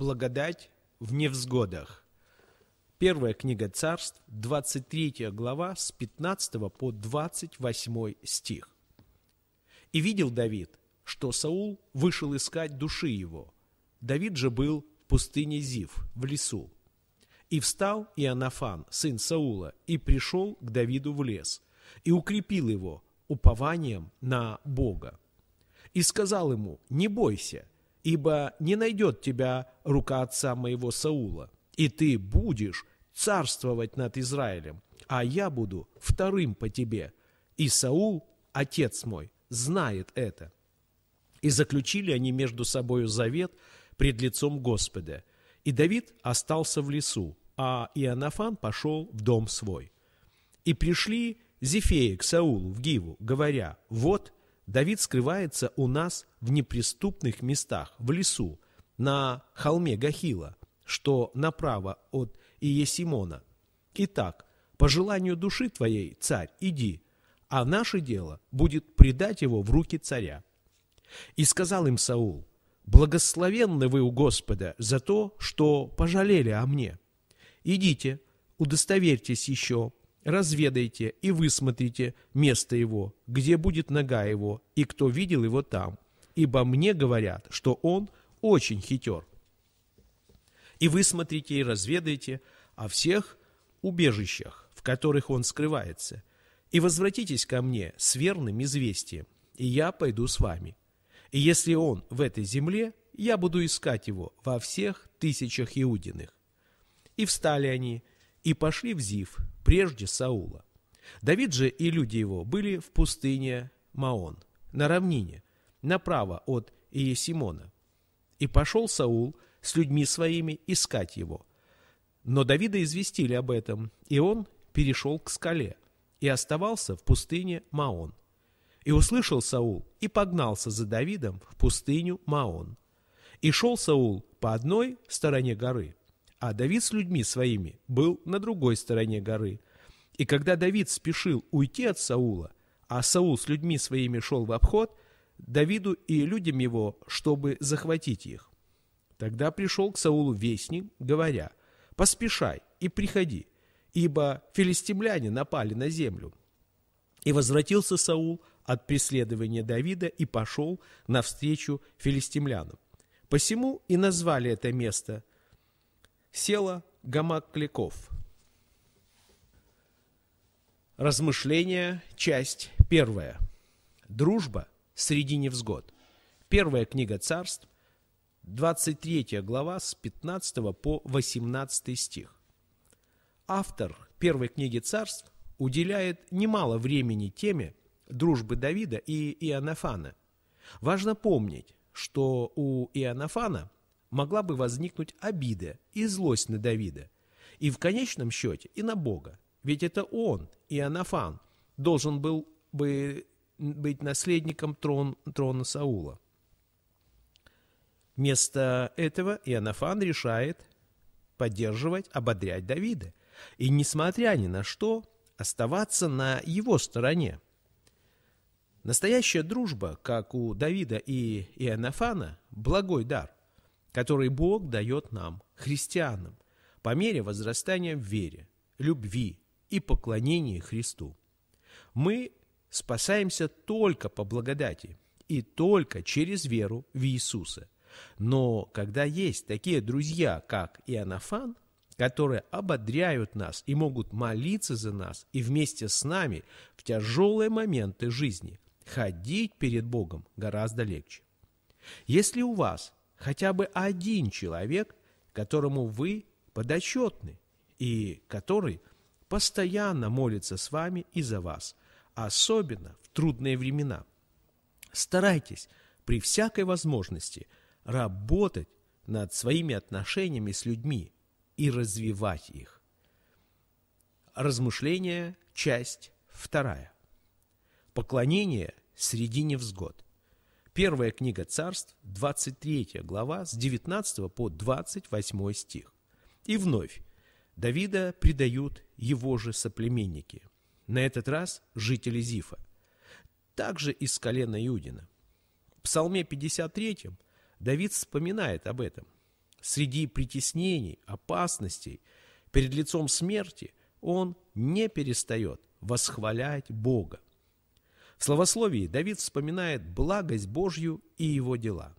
Благодать в невзгодах. Первая книга царств, 23 глава, с 15 по 28 стих. «И видел Давид, что Саул вышел искать души его. Давид же был в пустыне Зив, в лесу. И встал Иоаннафан, сын Саула, и пришел к Давиду в лес, и укрепил его упованием на Бога. И сказал ему, не бойся, ибо не найдет тебя рука отца моего Саула, и ты будешь царствовать над Израилем, а я буду вторым по тебе. И Саул, отец мой, знает это». И заключили они между собою завет пред лицом Господа. И Давид остался в лесу, а Иоаннафан пошел в дом свой. И пришли Зефеи к Саулу в Гиву, говоря, «Вот, Давид скрывается у нас в неприступных местах, в лесу, на холме Гахила, что направо от Иесимона. Итак, по желанию души твоей, царь, иди, а наше дело будет предать его в руки царя. И сказал им Саул, благословенны вы у Господа за то, что пожалели о мне. Идите, удостоверьтесь еще, разведайте и высмотрите место его, где будет нога его, и кто видел его там. Ибо мне говорят, что он очень хитер. И высмотрите и разведайте о всех убежищах, в которых он скрывается. И возвратитесь ко мне с верным известием, и я пойду с вами. И если он в этой земле, я буду искать его во всех тысячах Иудиных. И встали они, и пошли в Зив, прежде Саула. Давид же и люди его были в пустыне Маон, на равнине, направо от Иесимона. И пошел Саул с людьми своими искать его. Но Давида известили об этом, и он перешел к скале и оставался в пустыне Маон. И услышал Саул и погнался за Давидом в пустыню Маон. И шел Саул по одной стороне горы, а Давид с людьми своими был на другой стороне горы. И когда Давид спешил уйти от Саула, а Саул с людьми своими шел в обход, Давиду и людям его, чтобы захватить их. Тогда пришел к Саулу вестник, говоря, «Поспешай и приходи, ибо филистимляне напали на землю». И возвратился Саул от преследования Давида и пошел навстречу филистимлянам. Посему и назвали это место села гамак кликов. Размышления, часть первая. Дружба среди невзгод. Первая книга царств, 23 глава с 15 по 18 стих. Автор первой книги царств уделяет немало времени теме дружбы Давида и Иоаннафана. Важно помнить, что у Иоаннафана – могла бы возникнуть обида и злость на Давида. И в конечном счете и на Бога. Ведь это он, Иоаннафан, должен был бы быть наследником трон, трона Саула. Вместо этого Иоаннафан решает поддерживать, ободрять Давида. И несмотря ни на что, оставаться на его стороне. Настоящая дружба, как у Давида и Иоаннафана, благой дар который Бог дает нам, христианам, по мере возрастания в вере, любви и поклонении Христу. Мы спасаемся только по благодати и только через веру в Иисуса. Но когда есть такие друзья, как Иоаннафан, которые ободряют нас и могут молиться за нас и вместе с нами в тяжелые моменты жизни, ходить перед Богом гораздо легче. Если у вас хотя бы один человек, которому вы подотчетны и который постоянно молится с вами и за вас, особенно в трудные времена. Старайтесь при всякой возможности работать над своими отношениями с людьми и развивать их. Размышление, часть вторая. Поклонение среди невзгод – Первая книга царств, 23 глава, с 19 по 28 стих. И вновь Давида предают его же соплеменники, на этот раз жители Зифа, также из колена Юдина. В Псалме 53 Давид вспоминает об этом. Среди притеснений, опасностей, перед лицом смерти он не перестает восхвалять Бога. В словословии Давид вспоминает благость Божью и его дела.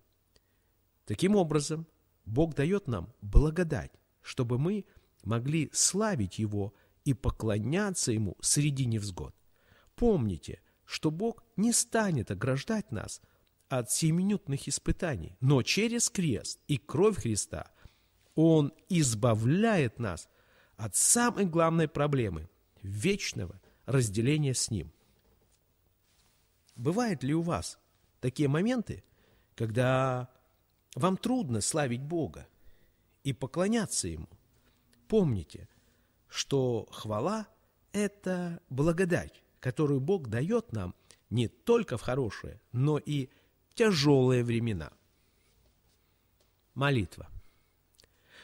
Таким образом, Бог дает нам благодать, чтобы мы могли славить Его и поклоняться Ему среди невзгод. Помните, что Бог не станет ограждать нас от семинутных испытаний, но через крест и кровь Христа Он избавляет нас от самой главной проблемы – вечного разделения с Ним – Бывают ли у вас такие моменты, когда вам трудно славить Бога и поклоняться Ему? Помните, что хвала – это благодать, которую Бог дает нам не только в хорошие, но и в тяжелые времена. Молитва.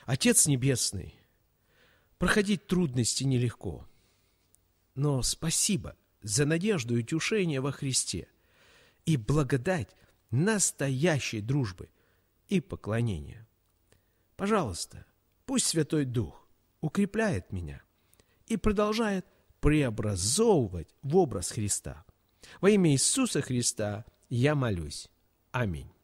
Отец Небесный, проходить трудности нелегко, но спасибо – за надежду и утешение во Христе и благодать настоящей дружбы и поклонения. Пожалуйста, пусть Святой Дух укрепляет меня и продолжает преобразовывать в образ Христа. Во имя Иисуса Христа я молюсь. Аминь.